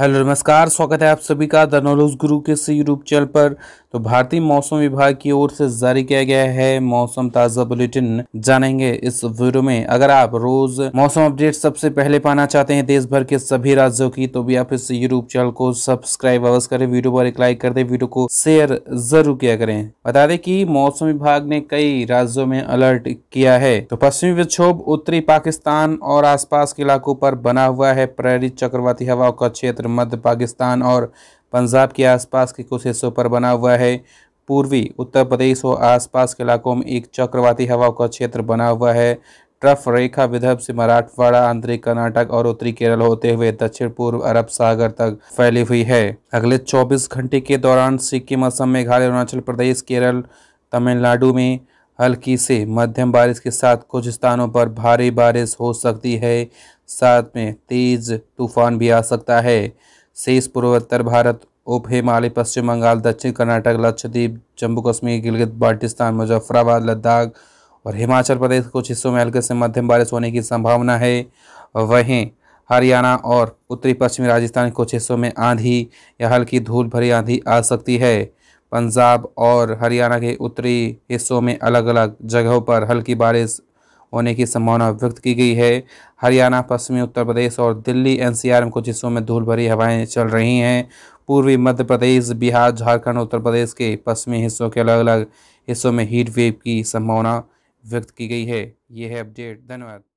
hello नमस्कार स्वागत है आप सभी का द नॉलेज गुरु के सी यूट्यूब चैनल पर तो भारतीय मौसम विभाग की ओर से जारी किया गया है मौसम ताज़ा बुलेटिन जानेंगे इस वीडियो में अगर आप रोज मौसम अपडेट सबसे पहले पाना चाहते हैं देश भर के सभी राज्यों की तो भी आप इस यूट्यूब चैनल को सब्सक्राइब अवश्य करें वीडियो पर एक लाइक कर दे वीडियो को शेयर जरूर किया करें बता दें कि मौसम विभाग ने कई राज्यों में अलर्ट किया है तो पश्चिमी विक्षोभ उत्तरी पाकिस्तान और आसपास के इलाकों पर बना हुआ है प्रेरित चक्रवाती हवाओं का क्षेत्र क्षेत्र मध्य पाकिस्तान और पंजाब के आसपास के कुछ हिस्सों पर बना हुआ है पूर्वी उत्तर प्रदेश और आसपास के इलाकों में एक चक्रवाती हवा का क्षेत्र बना हुआ है ट्रफ रेखा विदर्भ से मराठवाड़ा आंतरिक कर्नाटक और उत्तरी केरल होते हुए दक्षिण पूर्व अरब सागर तक फैली हुई है अगले 24 घंटे के दौरान सिक्किम असम मेघालय अरुणाचल प्रदेश केरल तमिलनाडु में हल्की से मध्यम बारिश के साथ कुछ स्थानों पर भारी बारिश हो सकती है साथ में तेज़ तूफान भी आ सकता है शेष पूर्वोत्तर भारत उप हिमालय पश्चिम बंगाल दक्षिण कर्नाटक लक्षद्वीप जम्मू कश्मीर गिलगित बाल्टिस्तान मुजफ्फराबाद लद्दाख और हिमाचल प्रदेश कुछ हिस्सों में हल्के से मध्यम बारिश होने की संभावना है वहीं हरियाणा और उत्तरी पश्चिमी राजस्थान के कुछ हिस्सों में आंधी या हल्की धूल भरी आंधी आ सकती है पंजाब और हरियाणा के उत्तरी हिस्सों में अलग अलग जगहों पर हल्की बारिश होने की संभावना व्यक्त की गई है हरियाणा पश्चिमी उत्तर प्रदेश और दिल्ली एनसीआर में कुछ हिस्सों में धूल भरी हवाएं चल रही हैं पूर्वी मध्य प्रदेश बिहार झारखंड उत्तर प्रदेश के पश्चिमी हिस्सों के अलग अलग हिस्सों में हीट वेव की संभावना व्यक्त की गई है ये है अपडेट धन्यवाद